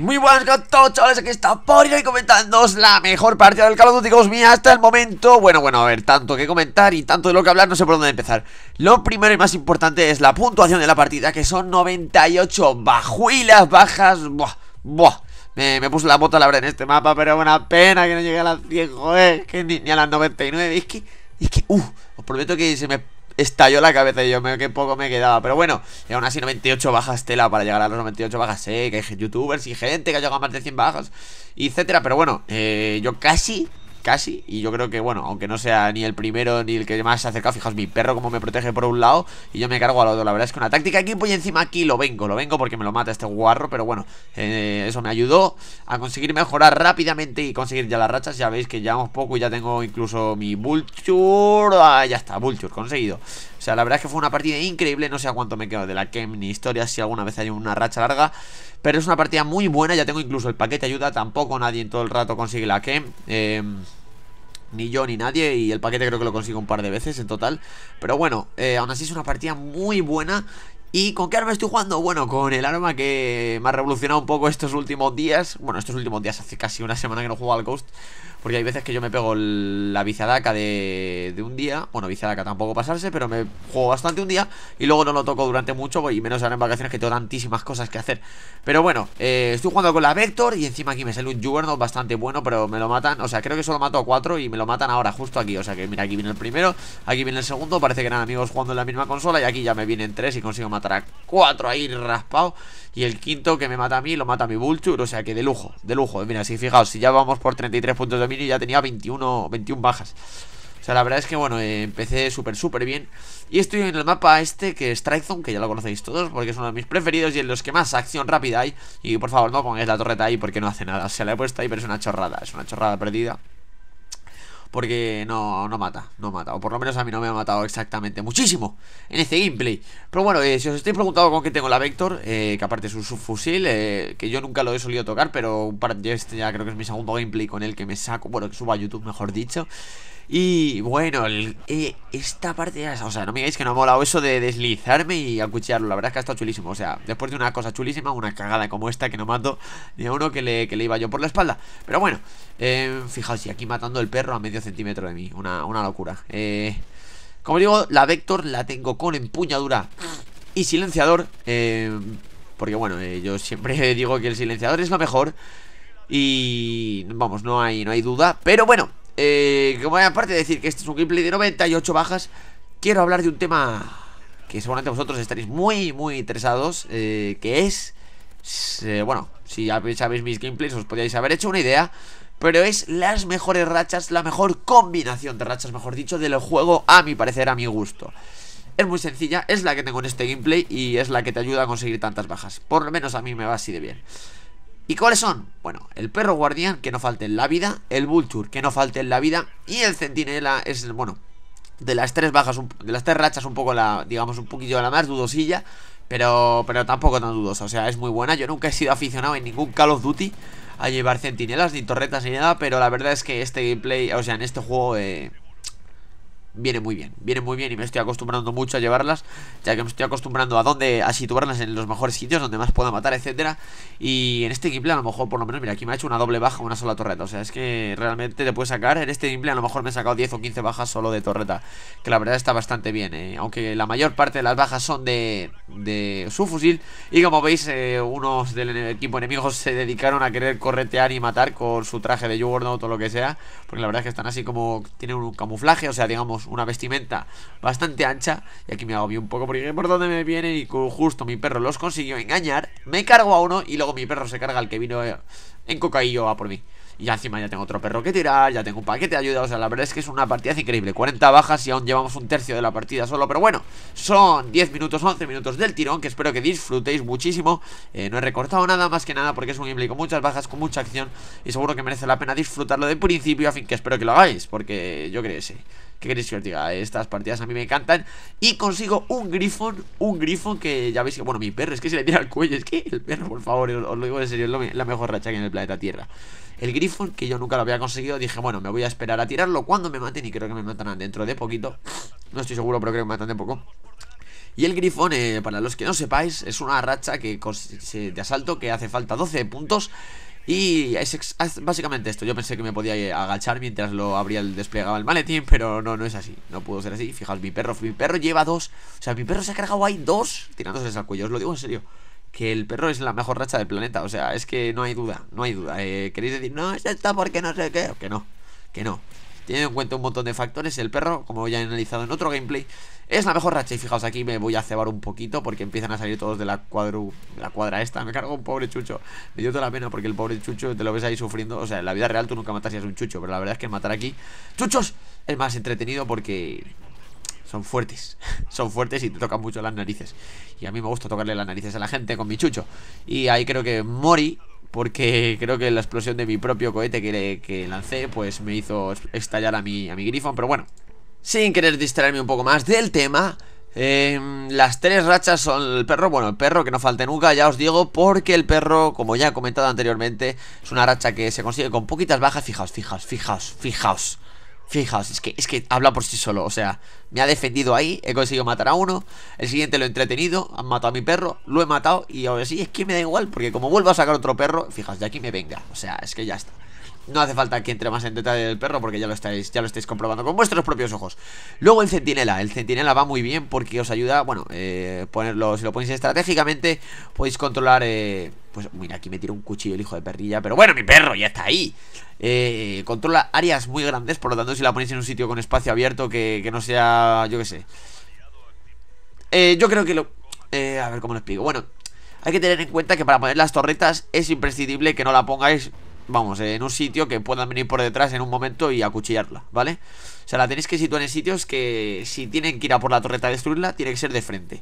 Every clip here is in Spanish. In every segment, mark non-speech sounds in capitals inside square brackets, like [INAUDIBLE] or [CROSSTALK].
muy buenas a chavales, aquí está por y comentándoos la mejor partida del Call of Duty Mía hasta el momento Bueno, bueno, a ver, tanto que comentar y tanto de lo que hablar, no sé por dónde empezar Lo primero y más importante es la puntuación de la partida, que son 98 bajuilas bajas Buah, buah, me, puse la bota la verdad en este mapa, pero buena pena que no llegue a las 100, joder, que ni, a las 99 Es que, es que, uh, os prometo que se me estalló la cabeza y yo me, que poco me quedaba. Pero bueno, y aún así 98 bajas tela para llegar a los 98 bajas. que hay youtubers y gente que ha llegado a más de 100 bajas, etcétera. Pero bueno, eh, yo casi casi. Y yo creo que, bueno, aunque no sea ni el primero ni el que más se ha acercado, fijaos, mi perro como me protege por un lado y yo me cargo al otro. La verdad es que una táctica Aquí pues, y encima aquí lo vengo, lo vengo porque me lo mata este guarro. Pero bueno, eh, eso me ayudó a conseguir mejorar rápidamente y conseguir ya las rachas. Ya veis que ya llevamos poco y ya tengo incluso mi Vulture. Ah, ya está, Vulture conseguido. O sea, la verdad es que fue una partida increíble. No sé a cuánto me quedo de la Kem ni historia. Si alguna vez hay una racha larga. Pero es una partida muy buena, ya tengo incluso el paquete ayuda, tampoco nadie en todo el rato consigue la que... Em, ni yo ni nadie y el paquete creo que lo consigo un par de veces en total. Pero bueno, eh, aún así es una partida muy buena ¿Y con qué arma estoy jugando? Bueno, con el arma que me ha revolucionado un poco estos últimos días. Bueno, estos últimos días, hace casi una semana que no juego al Ghost. Porque hay veces que yo me pego la bizadaca de, un día. Bueno, bizadaca tampoco pasarse, pero me juego bastante un día. Y luego no lo toco durante mucho. Y menos ahora en vacaciones que tengo tantísimas cosas que hacer. Pero bueno, eh, estoy jugando con la Vector. Y encima aquí me sale un Juggernaut bastante bueno. Pero me lo matan. O sea, creo que solo mato a cuatro. Y me lo matan ahora, justo aquí. O sea que mira, aquí viene el primero. Aquí viene el segundo. Parece que eran amigos jugando en la misma consola. Y aquí ya me vienen tres. Y consigo matar a cuatro ahí raspado. Y el quinto que me mata a mí. Lo mata a mi Vulture. O sea que de lujo, de lujo. Mira, si fijaos, si ya vamos por 33 puntos de y ya tenía 21, 21 bajas. O sea, la verdad es que, bueno, eh, empecé súper, súper bien. Y estoy en el mapa este, que es Strike que ya lo conocéis todos, porque es uno de mis preferidos y en los que más acción rápida hay. Y por favor, no pongáis la torreta ahí porque no hace nada. Se la he puesto ahí, pero es una chorrada, es una chorrada perdida. Porque no, no mata, no mata. O por lo menos a mí no me ha matado exactamente muchísimo en este gameplay. Pero bueno, eh, si os estáis preguntando con qué tengo la Vector, eh, que aparte es un subfusil, eh, que yo nunca lo he solido tocar, pero para, este ya creo que es mi segundo gameplay con el que me saco, bueno, que subo a YouTube, mejor dicho. Y bueno, eh, esta parte, o sea, no me digáis que no ha molado eso de deslizarme y acuchillarlo. La verdad es que ha estado chulísimo. O sea, después de una cosa chulísima, una cagada como esta que no mato ni a uno que le, que le iba yo por la espalda. Pero bueno, eh, fijaos, y aquí matando el perro a medio centímetro de mí. Una, locura. Eh, como digo, la Vector la tengo con empuñadura y silenciador. porque bueno, yo siempre [LAUGHS] digo que el silenciador es lo mejor. Y vamos, no hay, no hay duda. Pero bueno, eh y bueno, aparte de decir que este es un gameplay de 98 bajas, quiero hablar de un tema que seguramente vosotros estaréis muy, muy interesados, eh, que es, bueno, si ya sabéis mis gameplays os podíais haber hecho una idea, pero es las mejores rachas, la mejor combinación de rachas, mejor dicho, del juego, a mi parecer, a mi gusto. Es muy sencilla, es la que tengo en este gameplay y es la que te ayuda a conseguir tantas bajas. Por lo menos a mí me va así de bien. ¿Y cuáles son? Bueno, el perro guardián, que no falte en la vida, el vulture, que no falte en la vida, y el centinela es, bueno, de las tres bajas, de las tres rachas un poco la, digamos, un poquillo la más dudosilla, pero, pero tampoco tan dudosa, o sea, es muy buena, yo nunca he sido aficionado en ningún Call of Duty a llevar centinelas, ni torretas, ni nada, pero la verdad es que este gameplay, o sea, en este juego... Eh, viene muy bien, viene muy bien y me estoy acostumbrando mucho a llevarlas, ya que me estoy acostumbrando a dónde, a situarlas en los mejores sitios, donde más pueda matar, etcétera. Y en este gameplay a lo mejor, por lo menos, mira, aquí me ha hecho una doble baja, una sola torreta, o sea, es que realmente te puedes sacar, en este gameplay a lo mejor me he sacado 10 o 15 bajas solo de torreta, que la verdad está bastante bien, eh. aunque la mayor parte de las bajas son de, su fusil y como veis, eh, unos del equipo enemigo se dedicaron a querer corretear y matar con su traje de juggernaut o todo lo que sea, porque la verdad es que están así como, tienen un camuflaje, o sea, digamos, una vestimenta bastante ancha. Y aquí me bien un poco porque por donde me viene y justo mi perro los consiguió engañar. Me cargo a uno y luego mi perro se carga al que vino eh, en cocaillo a por mí. Y encima ya tengo otro perro que tirar, ya tengo un paquete de ayuda. O sea, la verdad es que es una partida increíble. 40 bajas y aún llevamos un tercio de la partida solo. Pero bueno, son 10 minutos, 11 minutos del tirón. Que espero que disfrutéis muchísimo. Eh, no he recortado nada más que nada porque es un gameplay con muchas bajas, con mucha acción. Y seguro que merece la pena disfrutarlo de principio a fin. Que espero que lo hagáis porque yo creo que sí. ¿Qué queréis que os diga? Ah, estas partidas a mí me encantan Y consigo un grifón Un grifón que ya veis que, bueno, mi perro Es que se le tira al cuello, es que el perro, por favor Os, lo digo en serio, es la mejor racha que hay en el planeta Tierra el grifón, que yo nunca lo había conseguido, dije, bueno, me voy a esperar a tirarlo cuando me maten y creo que me matan dentro de poquito. No estoy seguro, pero creo que me matan de poco. Y el Grifón, eh, para los que no sepáis, es una racha que de asalto que hace falta 12 puntos y es, básicamente esto, yo pensé que me podía eh, agachar mientras lo abría el desplegaba el maletín, pero no, no es así, no pudo ser así. Fijaos, mi perro, mi perro lleva dos, o sea, mi perro se ha cargado ahí dos tirándose al cuello, os lo digo en serio. Que el perro es la mejor racha del planeta, o sea, es que no hay duda, no hay duda. Eh, ¿Queréis decir, no, es esta porque no sé qué? Que no, que no. Teniendo en cuenta un montón de factores, el perro, como ya he analizado en otro gameplay, es la mejor racha y fijaos aquí me voy a cebar un poquito porque empiezan a salir todos de la cuadru, la cuadra esta. Me cargo un pobre chucho. Me dio toda la pena porque el pobre chucho te lo ves ahí sufriendo. O sea, en la vida real tú nunca matas si un chucho, pero la verdad es que matar aquí chuchos es más entretenido porque son fuertes. [LAUGHS] son fuertes y te tocan mucho las narices. Y a mí me gusta tocarle las narices a la gente con mi chucho. Y ahí creo que Mori porque creo que la explosión de mi propio cohete que, que lancé pues me hizo estallar a mi, a mi pero bueno, sin querer distraerme un poco más del tema eh, las tres rachas son el perro, bueno, el perro que no falte nunca, ya os digo, porque el perro, como ya he comentado anteriormente, es una racha que se consigue con poquitas bajas, fijaos, fijaos, fijaos, fijaos, fijaos, es que, es que habla por sí solo, o sea, me ha defendido ahí, he conseguido matar a uno, el siguiente lo he entretenido, han matado a mi perro, lo he matado y ahora sí, es que me da igual, porque como vuelvo a sacar otro perro, fijaos, de aquí me venga, o sea, es que ya está. No hace falta que entre más en detalle del perro porque ya lo estáis, ya lo estáis comprobando con vuestros propios ojos. Luego el centinela. El centinela va muy bien porque os ayuda, bueno, eh, ponerlo, si lo ponéis estratégicamente, podéis controlar. Eh, pues mira, aquí me tira un cuchillo el hijo de perrilla, pero bueno, mi perro ya está ahí. Eh, controla áreas muy grandes, por lo tanto, si la ponéis en un sitio con espacio abierto que, que no sea, yo qué sé. yo creo que lo. a ver cómo lo explico. Bueno, hay que tener en cuenta que para poner las torretas es imprescindible que no la pongáis vamos, en un sitio que puedan venir por detrás en un momento y acuchillarla, ¿vale? O sea, la tenéis que situar en sitios que si tienen que ir a por la torreta a destruirla, tiene que ser de frente.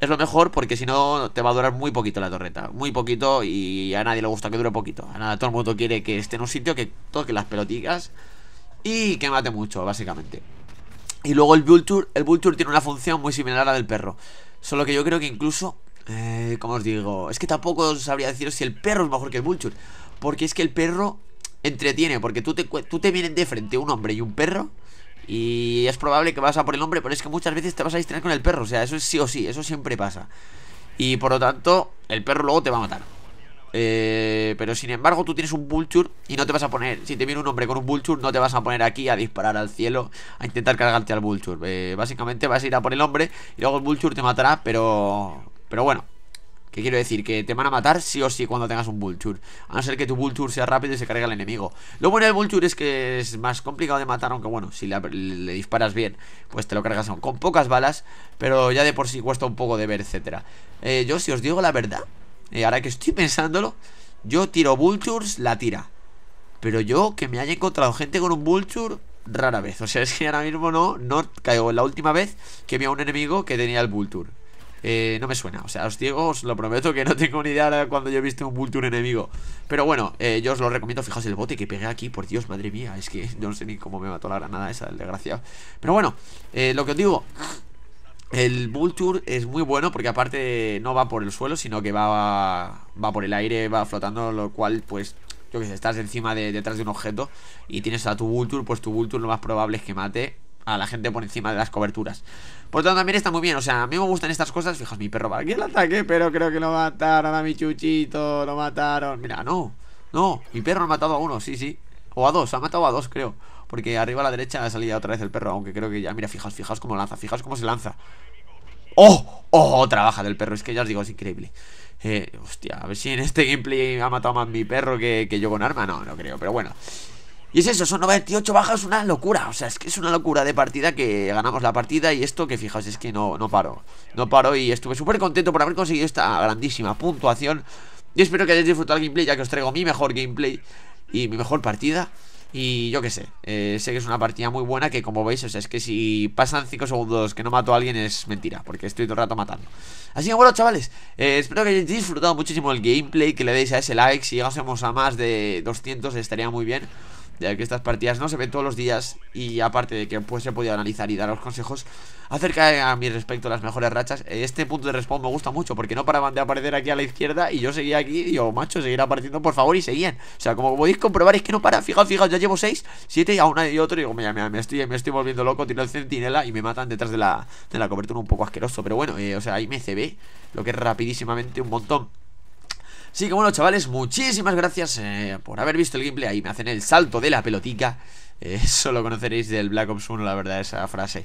Es lo mejor porque si no te va a durar muy poquito la torreta, muy poquito y a nadie le gusta que dure poquito. A nada, todo el mundo quiere que esté en un sitio que toque las pelotitas y que mate mucho, básicamente. Y luego el Vulture, el Vulture tiene una función muy similar a la del perro, solo que yo creo que incluso eh, como os digo, es que tampoco sabría decir si el perro es mejor que el Vulture. Porque es que el perro entretiene, porque tú te, tú te vienen de frente un hombre y un perro. Y es probable que vas a por el hombre, pero es que muchas veces te vas a distraer con el perro. O sea, eso es sí o sí, eso siempre pasa. Y por lo tanto, el perro luego te va a matar. Eh, pero sin embargo, tú tienes un vulture y no te vas a poner. Si te viene un hombre con un vulture, no te vas a poner aquí a disparar al cielo a intentar cargarte al vulture. Eh, básicamente vas a ir a por el hombre y luego el vulture te matará, pero. Pero bueno. ¿Qué quiero decir, que te van a matar sí o sí cuando tengas un Vulture A no ser que tu Vulture sea rápido y se cargue al enemigo Lo bueno del Vulture es que es más complicado de matar Aunque bueno, si le, disparas bien Pues te lo cargas con pocas balas Pero ya de por sí cuesta un poco de ver, etcétera eh, Yo si os digo la verdad eh, Ahora que estoy [LAUGHS] pensándolo Yo tiro Vultures, la tira Pero yo que me haya encontrado gente con un Vulture Rara vez, o sea, es que ahora mismo no No caigo, la última vez que vi a un enemigo que tenía el Vulture eh, no me suena. O sea, os digo, lo prometo que no tengo ni idea cuando yo he visto un vulture enemigo. Pero bueno, eh, yo os lo recomiendo. Fijaos el bote que pegué aquí, por Dios, madre mía. Es que [LAUGHS] no sé ni cómo me mató la granada esa, el desgraciado. Pero bueno, eh, lo que os digo. El Vulture es muy bueno porque aparte no va por el suelo, sino que va, va por el aire, va flotando, lo cual pues yo que sé, estás encima de, detrás de un objeto y tienes a tu Vulture, pues tu Vulture lo más probable es que mate a la gente por encima de las coberturas. Por lo tanto, también está muy bien. O sea, a mí me gustan estas cosas. Fijaos, mi perro va aquí el ataque, pero creo que lo mataron a mi chuchito. Lo mataron. Mira, no. No, mi perro ha matado a uno, sí, sí. O a dos, ha matado a dos, creo. Porque arriba a la derecha ha salido otra vez el perro. Aunque creo que ya, mira, fijaos, fijaos cómo lanza. Fijaos cómo se lanza. ¡Oh! ¡Oh! trabaja del perro. Es que ya os digo, es increíble. Eh, hostia, a ver si en este gameplay ha matado más mi perro que, que yo con arma. No, no creo, pero bueno. Y es eso, son 98 bajas, una locura. O sea, es que es una locura de partida que ganamos la partida y esto que fijaos, es que no, no paro. No paro y estuve súper contento por haber conseguido esta grandísima puntuación. Y espero que hayáis disfrutado el gameplay ya que os traigo mi mejor gameplay y mi mejor partida. Y yo qué sé, eh, sé que es una partida muy buena que como veis, o sea, es que si pasan 5 segundos que no mato a alguien es mentira, porque estoy todo el rato matando. Así que bueno, chavales, eh, espero que hayáis disfrutado muchísimo el gameplay, que le deis a ese like, si llegásemos a más de 200 estaría muy bien ya que estas partidas no se ven todos los días y aparte de que pues he podido analizar y dar los consejos acerca a mi respecto a las mejores rachas, este punto de respawn me gusta mucho porque no paraban de aparecer aquí a la izquierda y yo seguía aquí y digo, macho, seguir apareciendo por favor y seguían. O sea, como podéis comprobar es que no para, fijaos, fijaos, ya llevo 6, 7 y a una y otro y digo, me estoy, me estoy volviendo loco, tiro el centinela y me matan detrás de la, de la cobertura un poco asqueroso, pero bueno, eh, o sea, ahí me ve lo que es rapidísimamente un montón. Así que bueno, chavales, muchísimas gracias eh, por haber visto el gameplay. Ahí me hacen el salto de la pelotica. [LAUGHS] Eh, eso lo conoceréis del Black Ops 1, la verdad, esa frase.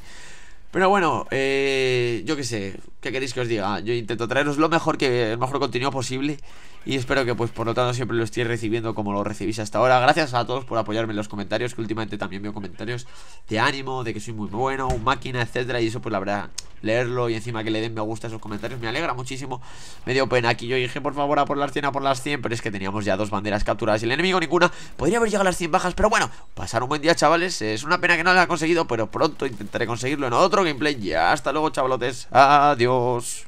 Pero bueno, eh, yo qué sé, ¿qué queréis que os diga? Ah, yo intento traeros lo mejor que el mejor contenido posible y espero que pues por lo tanto siempre lo estéis recibiendo como lo recibís hasta ahora. Gracias a todos por apoyarme en los comentarios, que últimamente también veo comentarios de ánimo, de que soy muy bueno, un máquina, etcétera, y eso pues la verdad leerlo y encima que le den me gusta a esos comentarios. Me alegra muchísimo. Me dio pena aquí. Yo dije, por favor, a por las 100, a por las 100. Pero es que teníamos ya dos banderas capturadas y el enemigo ninguna. Podría haber llegado a las 100 bajas, pero bueno, pasar un buen día, chavales. Es una pena que no lo haya conseguido, pero pronto intentaré conseguirlo en otro gameplay. Ya, hasta luego, chavalotes. Adiós.